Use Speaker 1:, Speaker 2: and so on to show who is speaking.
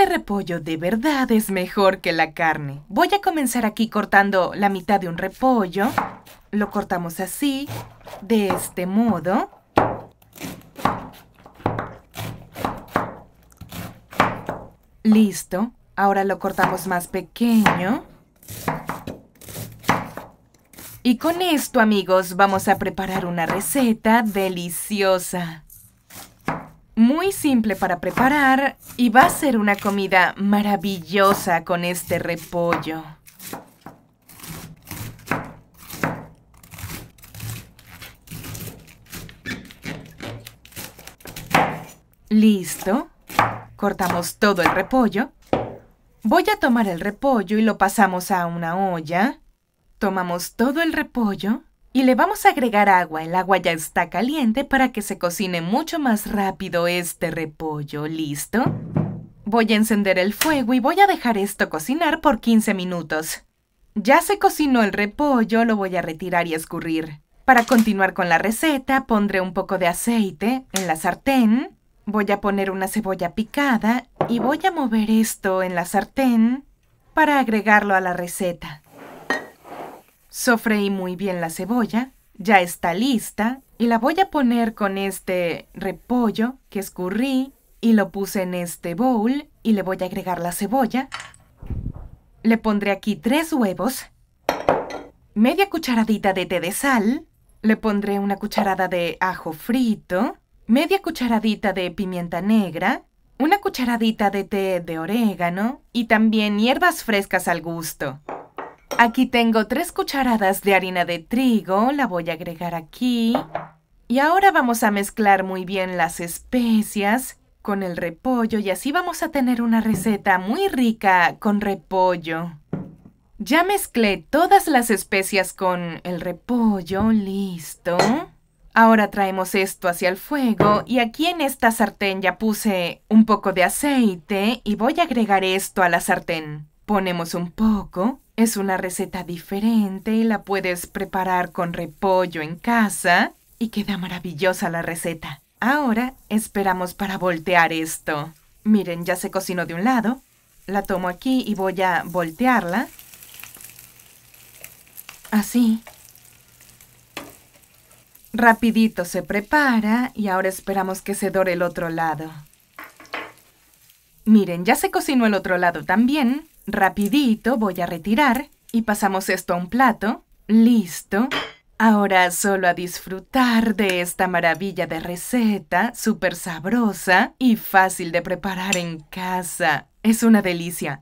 Speaker 1: este repollo de verdad es mejor que la carne. Voy a comenzar aquí cortando la mitad de un repollo. Lo cortamos así, de este modo. Listo. Ahora lo cortamos más pequeño. Y con esto, amigos, vamos a preparar una receta deliciosa muy simple para preparar y va a ser una comida maravillosa con este repollo. Listo. Cortamos todo el repollo. Voy a tomar el repollo y lo pasamos a una olla. Tomamos todo el repollo y le vamos a agregar agua, el agua ya está caliente para que se cocine mucho más rápido este repollo, ¿listo? Voy a encender el fuego y voy a dejar esto cocinar por 15 minutos. Ya se cocinó el repollo, lo voy a retirar y escurrir. Para continuar con la receta, pondré un poco de aceite en la sartén. Voy a poner una cebolla picada y voy a mover esto en la sartén para agregarlo a la receta. Sofreí muy bien la cebolla, ya está lista y la voy a poner con este repollo que escurrí y lo puse en este bowl y le voy a agregar la cebolla. Le pondré aquí tres huevos, media cucharadita de té de sal, le pondré una cucharada de ajo frito, media cucharadita de pimienta negra, una cucharadita de té de orégano y también hierbas frescas al gusto. Aquí tengo tres cucharadas de harina de trigo, la voy a agregar aquí. Y ahora vamos a mezclar muy bien las especias con el repollo y así vamos a tener una receta muy rica con repollo. Ya mezclé todas las especias con el repollo, listo. Ahora traemos esto hacia el fuego y aquí en esta sartén ya puse un poco de aceite y voy a agregar esto a la sartén. Ponemos un poco es una receta diferente y la puedes preparar con repollo en casa y queda maravillosa la receta. Ahora esperamos para voltear esto. Miren, ya se cocinó de un lado. La tomo aquí y voy a voltearla. Así. Rapidito se prepara y ahora esperamos que se dore el otro lado. Miren, ya se cocinó el otro lado también. Rapidito voy a retirar y pasamos esto a un plato. Listo. Ahora solo a disfrutar de esta maravilla de receta, súper sabrosa y fácil de preparar en casa. Es una delicia.